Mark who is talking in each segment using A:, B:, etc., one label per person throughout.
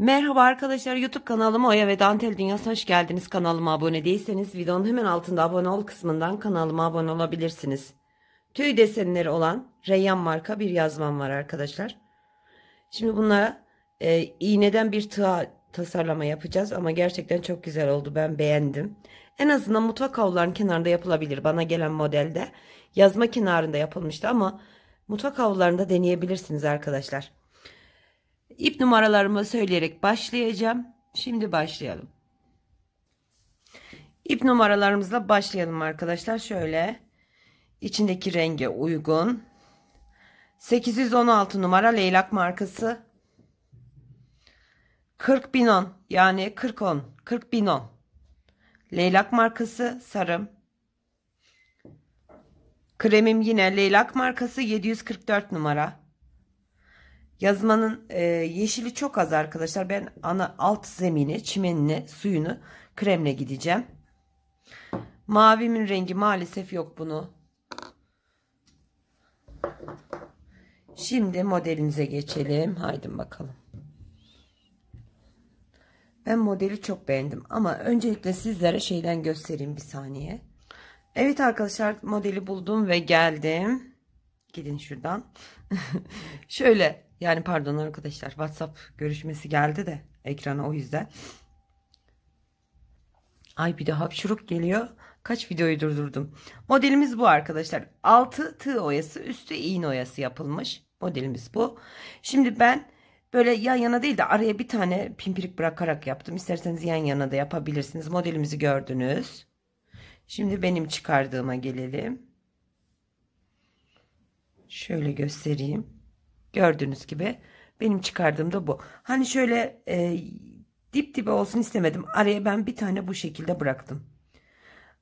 A: Merhaba arkadaşlar YouTube kanalıma Oya ve Dantel Dünyası hoş geldiniz. Kanalıma abone değilseniz videonun hemen altında abone ol kısmından kanalıma abone olabilirsiniz. Tüy desenleri olan Reyyan marka bir yazmam var arkadaşlar. Şimdi bunlara e, iğneden bir tığa tasarlama yapacağız ama gerçekten çok güzel oldu. Ben beğendim. En azından mutfak havlularının kenarında yapılabilir. Bana gelen modelde yazma kenarında yapılmıştı ama mutfak havlularında deneyebilirsiniz arkadaşlar. İp numaralarımı söyleyerek başlayacağım. Şimdi başlayalım. İp numaralarımızla başlayalım arkadaşlar. Şöyle içindeki renge uygun. 816 numara leylak markası. 4010 yani 40.10 4010 leylak markası sarım. Kremim yine leylak markası 744 numara. Yazmanın e, yeşili çok az arkadaşlar. Ben ana alt zemini, çimenini, suyunu kremle gideceğim. Mavimin rengi maalesef yok bunu. Şimdi modelinize geçelim. Haydi bakalım. Ben modeli çok beğendim ama öncelikle sizlere şeyden göstereyim bir saniye. Evet arkadaşlar modeli buldum ve geldim. Gidin şuradan. Şöyle yani pardon arkadaşlar WhatsApp görüşmesi geldi de ekrana o yüzden. Ay bir de hapşuruk geliyor. Kaç videoyu durdurdum. Modelimiz bu arkadaşlar. Altı tığ oyası üstü iğne oyası yapılmış. Modelimiz bu. Şimdi ben böyle yan yana değil de araya bir tane pimpirik bırakarak yaptım. İsterseniz yan yana da yapabilirsiniz. Modelimizi gördünüz. Şimdi benim çıkardığıma gelelim. Şöyle göstereyim. Gördüğünüz gibi benim çıkardığım da bu. Hani şöyle e, dip dibe olsun istemedim. Araya ben bir tane bu şekilde bıraktım.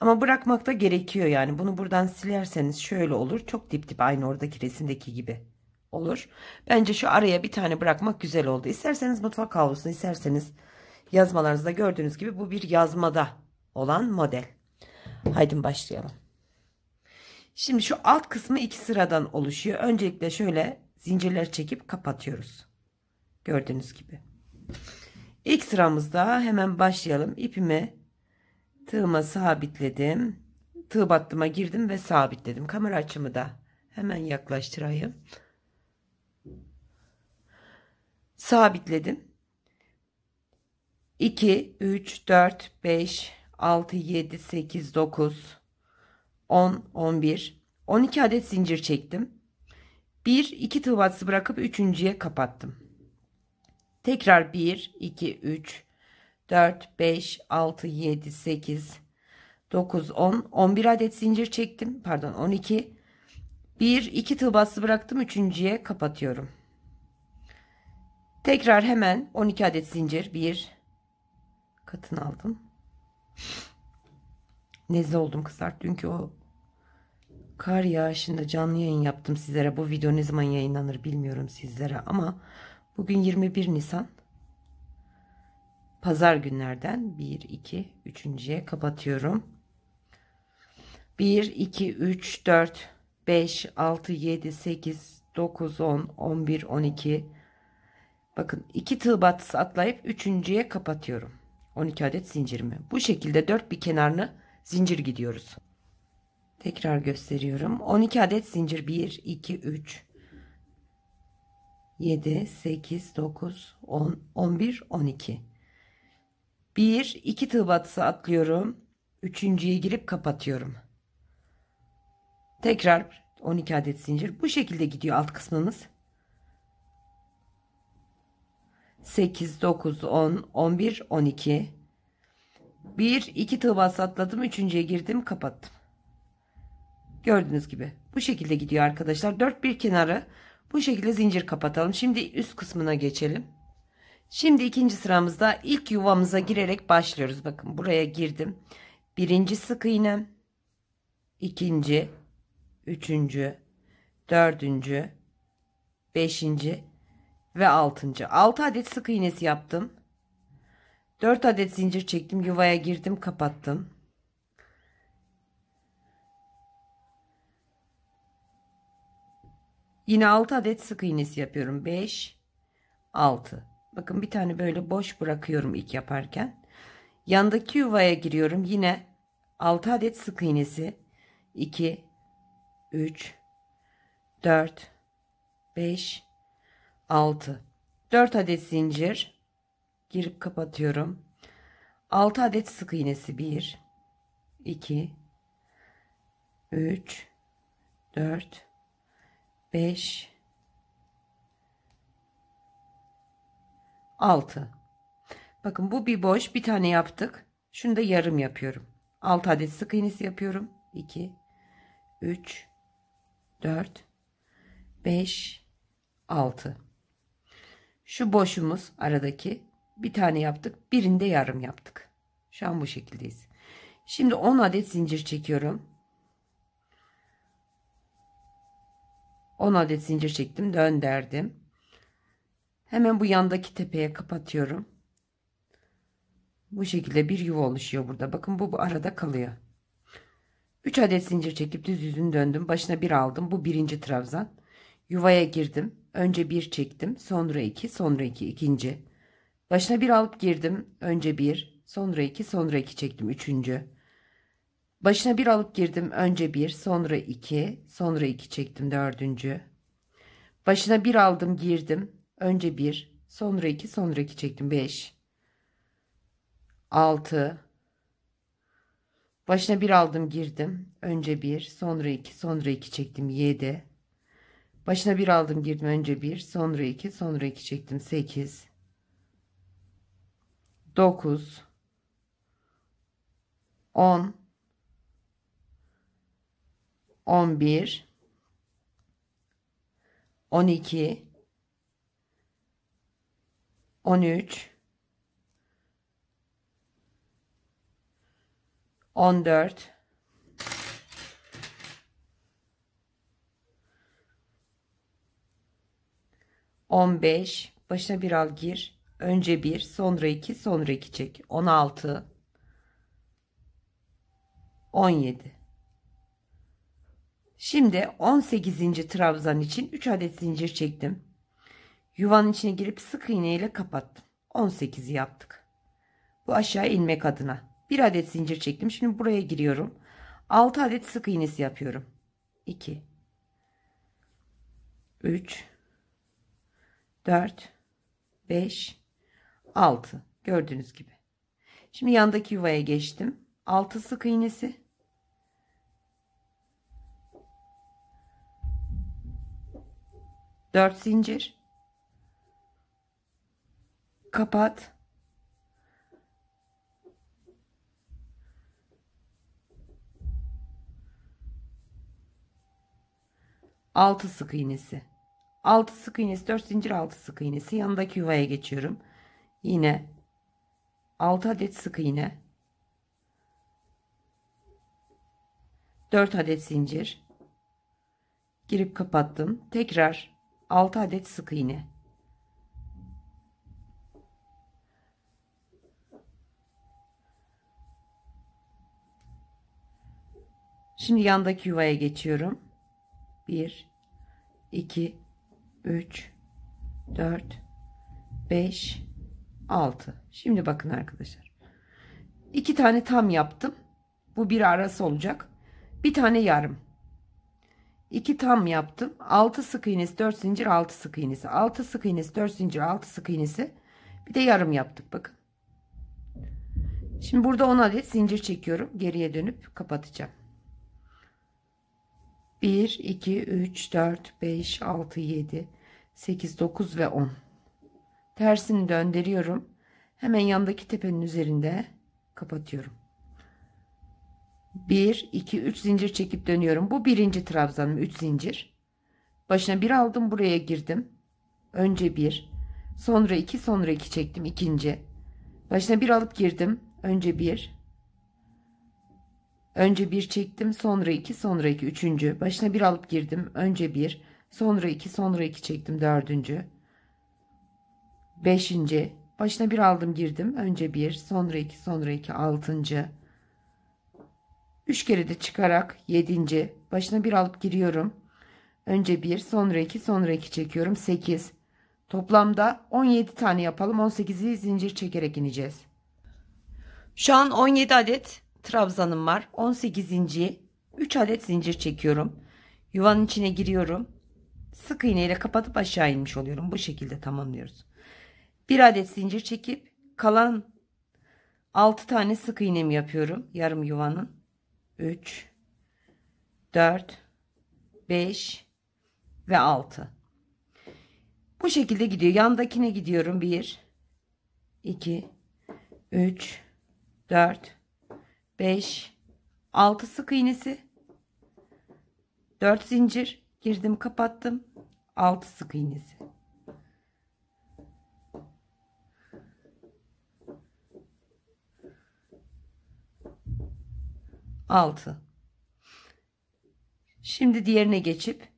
A: Ama bırakmak da gerekiyor yani. Bunu buradan silerseniz şöyle olur. Çok dip dip aynı oradaki resimdeki gibi olur. Bence şu araya bir tane bırakmak güzel oldu. İsterseniz mutfak havlusunu isterseniz yazmalarınızda gördüğünüz gibi bu bir yazmada olan model. Haydi başlayalım. Şimdi şu alt kısmı iki sıradan oluşuyor. Öncelikle şöyle zincirler çekip kapatıyoruz. Gördüğünüz gibi. İlk sıramızda hemen başlayalım. İpimi tığıma sabitledim. Tığ battıma girdim ve sabitledim. Kamera açımı da hemen yaklaştırayım. Sabitledim. 2, 3, 4, 5, 6, 7, 8, 9, 10, 11, 12 adet zincir çektim. 1 2 tığ batısı bırakıp üçüncüye kapattım. Tekrar 1 2 3 4 5 6 7 8 9 10 11 adet zincir çektim. Pardon 12. 1 2 tığ batısı bıraktım üçüncüye kapatıyorum. Tekrar hemen 12 adet zincir 1 katını aldım. Nezle oldum kızlar. Dünkü o kar yağışında canlı yayın yaptım sizlere. Bu video ne zaman yayınlanır bilmiyorum sizlere ama bugün 21 Nisan. Pazar günlerden 1, 2, 3.ye kapatıyorum. 1, 2, 3, 4, 5, 6, 7, 8, 9, 10, 11, 12. Bakın 2 tığ batısı atlayıp 3.ye kapatıyorum. 12 adet zincirimi. Bu şekilde 4 bir kenarını zincir gidiyoruz. Tekrar gösteriyorum. 12 adet zincir 1 2 3 7 8 9 10 11 12 1 2 tığ batısı atlıyorum. Üçüncüye girip kapatıyorum. Tekrar 12 adet zincir. Bu şekilde gidiyor alt kısmımız. 8 9 10 11 12 1 2 tığ bas atladım. Üçüncüye girdim, kapattım. Gördüğünüz gibi bu şekilde gidiyor arkadaşlar. Dört bir kenarı bu şekilde zincir kapatalım. Şimdi üst kısmına geçelim. Şimdi ikinci sıramızda ilk yuvamıza girerek başlıyoruz. Bakın buraya girdim. Birinci sık iğnem. ikinci, üçüncü, dördüncü, beşinci ve altıncı. Altı adet sık iğnesi yaptım. Dört adet zincir çektim. Yuvaya girdim kapattım. Yine 6 adet sık iğnesi yapıyorum. 5, 6. Bakın bir tane böyle boş bırakıyorum ilk yaparken. Yandaki yuvaya giriyorum. Yine 6 adet sık iğnesi. 2, 3, 4, 5, 6. 4 adet zincir. Girip kapatıyorum. 6 adet sık iğnesi. 1, 2, 3, 4, 5 6 bakın bu bir boş bir tane yaptık şunu da yarım yapıyorum 6 adet sık iğnesi yapıyorum 2 3 4 5 6 şu boşumuz aradaki bir tane yaptık birinde yarım yaptık şu an bu şekildeyiz şimdi 10 adet zincir çekiyorum 10 adet zincir çektim dön derdim. Hemen bu yandaki tepeye kapatıyorum. Bu şekilde bir yuva oluşuyor burada. Bakın bu, bu arada kalıyor. 3 adet zincir çekip düz yüzünü döndüm. Başına bir aldım. Bu birinci trabzan. Yuvaya girdim. Önce bir çektim. Sonra iki. Sonra iki. ikinci. Başına bir alıp girdim. Önce bir. Sonra iki. Sonra iki çektim. Üçüncü. Başına bir alıp girdim. Önce bir, sonra iki, sonra iki çektim dördüncü. Başına bir aldım girdim. Önce bir, sonra iki, sonra iki çektim. Beş, altı. Başına bir aldım girdim. Önce bir, sonra iki, sonra iki çektim. Yedi. Başına bir aldım girdim. Önce bir, sonra iki, sonra iki çektim. Sekiz. Dokuz. On. 11 12 13 14 15 başına bir al gir önce bir sonra iki sonra iki çek 16 17 Şimdi 18. trabzan için 3 adet zincir çektim. Yuvanın içine girip sık iğne ile kapattım. 18 yaptık. Bu aşağı inmek adına. 1 adet zincir çektim. Şimdi buraya giriyorum. 6 adet sık iğnesi yapıyorum. 2 3 4 5 6 gördüğünüz gibi. Şimdi yandaki yuvaya geçtim. 6 sık iğnesi 4 zincir kapat altı sık iğnesi altı sık iğnesi 4 zincir altı sık iğnesi yanındaki yuvaya geçiyorum yine 6 adet sık iğne 4 adet zincir girip kapattım tekrar 6 adet sık iğne. Şimdi yandaki yuvaya geçiyorum. 1 2 3 4 5 6 Şimdi bakın arkadaşlar. 2 tane tam yaptım. Bu bir arası olacak. Bir tane yarım. 2 tam yaptım. 6 sık iğnesi 4 zincir 6 sık iğnesi. 6 sık iğnesi 4 zincir 6 sık iğnesi. Bir de yarım yaptık bakın. Şimdi burada 10 adet zincir çekiyorum. Geriye dönüp kapatacağım. 1 2 3 4 5 6 7 8 9 ve 10. Tersini döndürüyorum. Hemen yandaki tepenin üzerinde kapatıyorum. 1, 2, 3 zincir çekip dönüyorum. Bu birinci trabzanım 3 zincir. Başına bir aldım buraya girdim. Önce bir, sonra iki, sonra iki çektim ikinci. Başına bir alıp girdim. Önce bir, önce bir çektim sonra iki, sonra iki üçüncü. Başına bir alıp girdim. Önce bir, sonra iki, sonra iki çektim dördüncü. Beşinci. Başına bir aldım girdim. Önce bir, sonra iki, sonra iki altıncı. Üç kere de çıkarak yedinci. Başına bir alıp giriyorum. Önce bir, sonra iki, sonra iki çekiyorum. Sekiz. Toplamda on yedi tane yapalım. on 18'i zincir çekerek ineceğiz. Şu an on yedi adet trabzanım var. On 18. üç adet zincir çekiyorum. Yuvanın içine giriyorum. Sık iğneyle kapatıp aşağı inmiş oluyorum. Bu şekilde tamamlıyoruz. Bir adet zincir çekip kalan altı tane sık iğnemi yapıyorum. Yarım yuvanın. 3 4 5 ve 6 bu şekilde gidiyor yandakine gidiyorum 1 2 3 4 5 6 sık iğnesi 4 zincir girdim kapattım 6 sık iğnesi 6. Şimdi diğerine geçip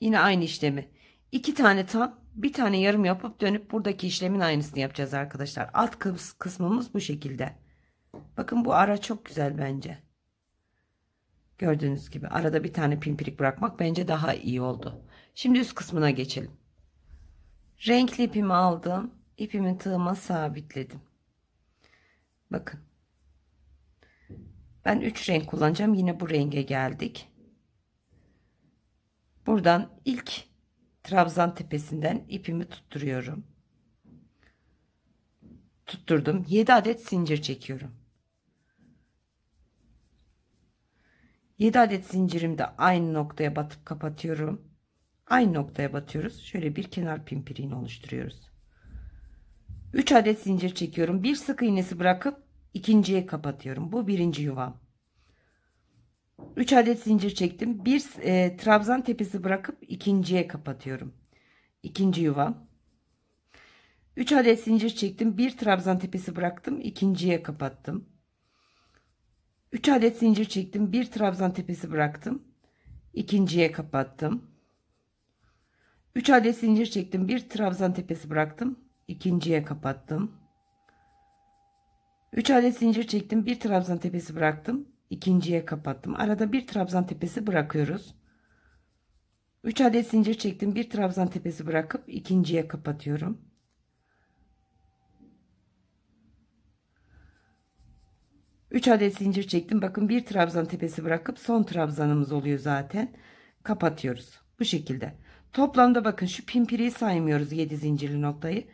A: yine aynı işlemi. 2 tane tam bir tane yarım yapıp dönüp buradaki işlemin aynısını yapacağız arkadaşlar. Alt kıs kısmımız bu şekilde. Bakın bu ara çok güzel bence. Gördüğünüz gibi arada bir tane pimpirik bırakmak bence daha iyi oldu. Şimdi üst kısmına geçelim. Renkli ipimi aldım. İpimi tığıma sabitledim. Bakın ben 3 renk kullanacağım. Yine bu renge geldik. Buradan ilk trabzan tepesinden ipimi tutturuyorum. Tutturdum. 7 adet zincir çekiyorum. 7 adet zincirimde aynı noktaya batıp kapatıyorum. Aynı noktaya batıyoruz. Şöyle bir kenar pimpirini oluşturuyoruz. 3 adet zincir çekiyorum. Bir sık iğnesi bırakıp ikinciye kapatıyorum. Bu birinci yuvam. 3 adet zincir çektim. Bir e, trabzan tepesi bırakıp ikinciye kapatıyorum. İkinci yuvam. 3 adet zincir çektim. Bir trabzan tepesi bıraktım. ikinciye kapattım. 3 adet zincir çektim. Bir trabzan tepesi bıraktım. ikinciye kapattım. 3 adet zincir çektim. Bir trabzan tepesi bıraktım. ikinciye kapattım. 3 adet zincir çektim. Bir trabzan tepesi bıraktım. ikinciye kapattım. Arada bir trabzan tepesi bırakıyoruz. 3 adet zincir çektim. Bir trabzan tepesi bırakıp ikinciye kapatıyorum. Üç adet zincir çektim. Bakın bir trabzan tepesi bırakıp son trabzanımız oluyor zaten. Kapatıyoruz. Bu şekilde. Toplamda bakın şu pimpiri saymıyoruz 7 zincirli noktayı.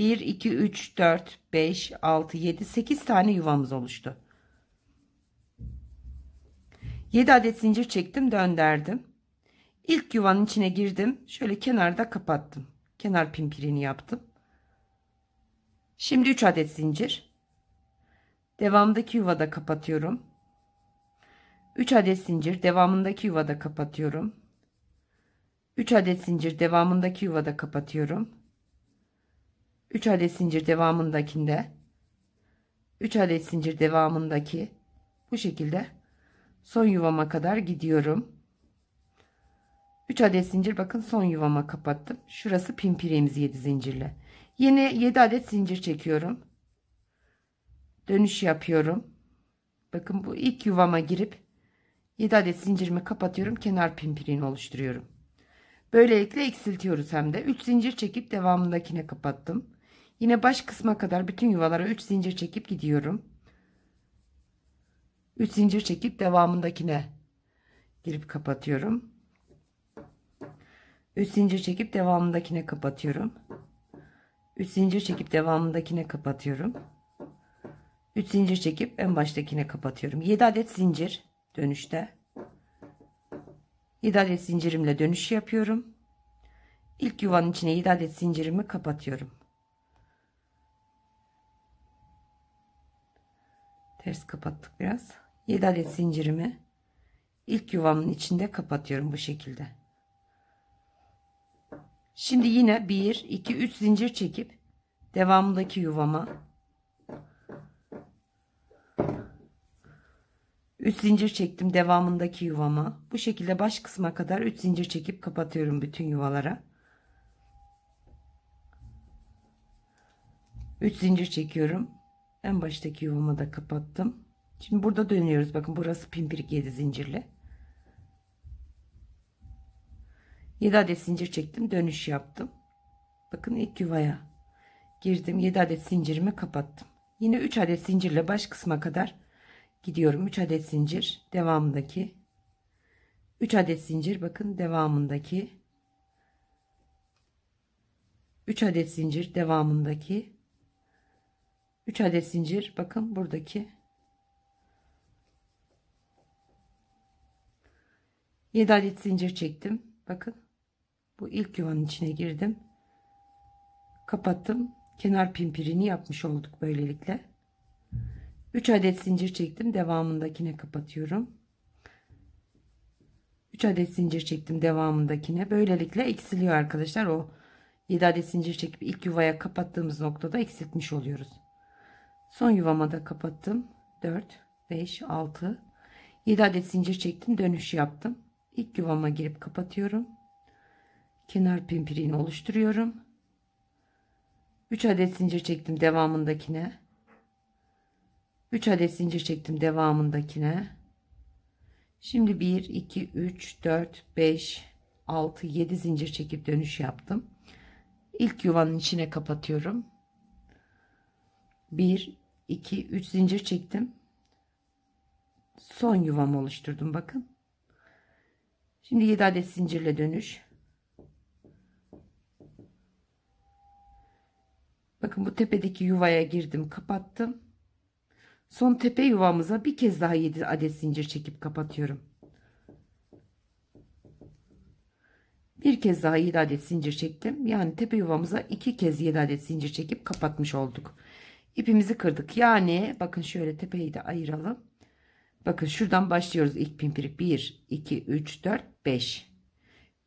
A: 1, 2, 3, 4, 5, 6, 7, 8 tane yuvamız oluştu. 7 adet zincir çektim dönderdim. İlk yuvanın içine girdim. Şöyle kenarda kapattım. Kenar pimpirini yaptım. Şimdi 3 adet zincir. Devamdaki yuvada kapatıyorum. 3 adet zincir devamındaki yuvada kapatıyorum. 3 adet zincir devamındaki yuvada kapatıyorum. 3 adet zincir devamındakinde 3 adet zincir devamındaki bu şekilde son yuvama kadar gidiyorum. 3 adet zincir bakın son yuvama kapattım. Şurası pimpirimiz 7 zincirle. Yeni 7 adet zincir çekiyorum. Dönüş yapıyorum. Bakın bu ilk yuvama girip 7 adet zincirimi kapatıyorum. Kenar pimpirini oluşturuyorum. Böylelikle eksiltiyoruz hem de. 3 zincir çekip devamındakine kapattım. Yine baş kısma kadar bütün yuvalara 3 zincir çekip gidiyorum. 3 zincir çekip devamındakine girip kapatıyorum. 3 zincir çekip devamındakine kapatıyorum. 3 zincir çekip devamındakine kapatıyorum. 3 zincir çekip en baştakine kapatıyorum. 7 adet zincir dönüşte. 7 adet zincirimle dönüş yapıyorum. İlk yuvanın içine 7 adet zincirimi kapatıyorum. ters kapattık biraz 7 adet zincirimi ilk yuvamın içinde kapatıyorum bu şekilde şimdi yine 1 2 3 zincir çekip devamındaki yuvama 3 zincir çektim devamındaki yuvama bu şekilde baş kısma kadar 3 zincir çekip kapatıyorum bütün yuvalara 3 zincir çekiyorum en baştaki yuvamı da kapattım şimdi burada dönüyoruz bakın burası pimpirik 7 zincirli 7 adet zincir çektim dönüş yaptım bakın ilk yuvaya girdim 7 adet zincirimi kapattım yine 3 adet zincirle baş kısma kadar gidiyorum 3 adet zincir devamındaki 3 adet zincir bakın devamındaki 3 adet zincir devamındaki 3 adet zincir bakın buradaki 7 adet zincir çektim bakın bu ilk yuvanın içine girdim kapattım kenar pimpirini yapmış olduk böylelikle 3 adet zincir çektim devamındakine kapatıyorum 3 adet zincir çektim devamındakine böylelikle eksiliyor arkadaşlar o 7 adet zincir çekip ilk yuvaya kapattığımız noktada eksiltmiş oluyoruz son yuvama da kapattım 4 5 6 7 adet zincir çektim dönüş yaptım ilk yuvama girip kapatıyorum kenar pimpirini oluşturuyorum 3 adet zincir çektim devamındakine 3 adet zincir çektim devamındakine şimdi 1 2 3 4 5 6 7 zincir çekip dönüş yaptım ilk yuvanın içine kapatıyorum 1 2 3 zincir çektim son yuvam oluşturdum bakın şimdi 7 adet zincirle dönüş bakın bu tepedeki yuvaya girdim kapattım son tepe yuvamıza bir kez daha 7 adet zincir çekip kapatıyorum bir kez daha 7 adet zincir çektim yani tepe yuvamıza iki kez 7 adet zincir çekip kapatmış olduk ipimizi kırdık. Yani bakın şöyle tepeyi de ayıralım. Bakın şuradan başlıyoruz ilk pimpirik 1 2 3 4 5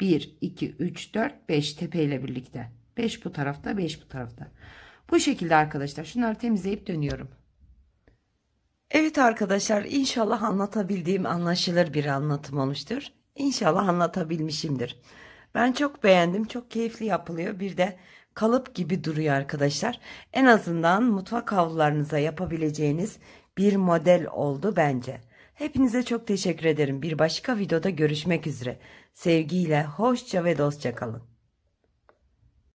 A: 1 2 3 4 5 tepeyle birlikte 5 bu tarafta 5 bu tarafta bu şekilde arkadaşlar şunları temizleyip dönüyorum Evet arkadaşlar inşallah anlatabildiğim anlaşılır bir anlatım olmuştur İnşallah anlatabilmişimdir ben çok beğendim çok keyifli yapılıyor bir de kalıp gibi duruyor arkadaşlar. En azından mutfak havlularınıza yapabileceğiniz bir model oldu bence. Hepinize çok teşekkür ederim. Bir başka videoda görüşmek üzere. Sevgiyle, hoşça ve dostça kalın.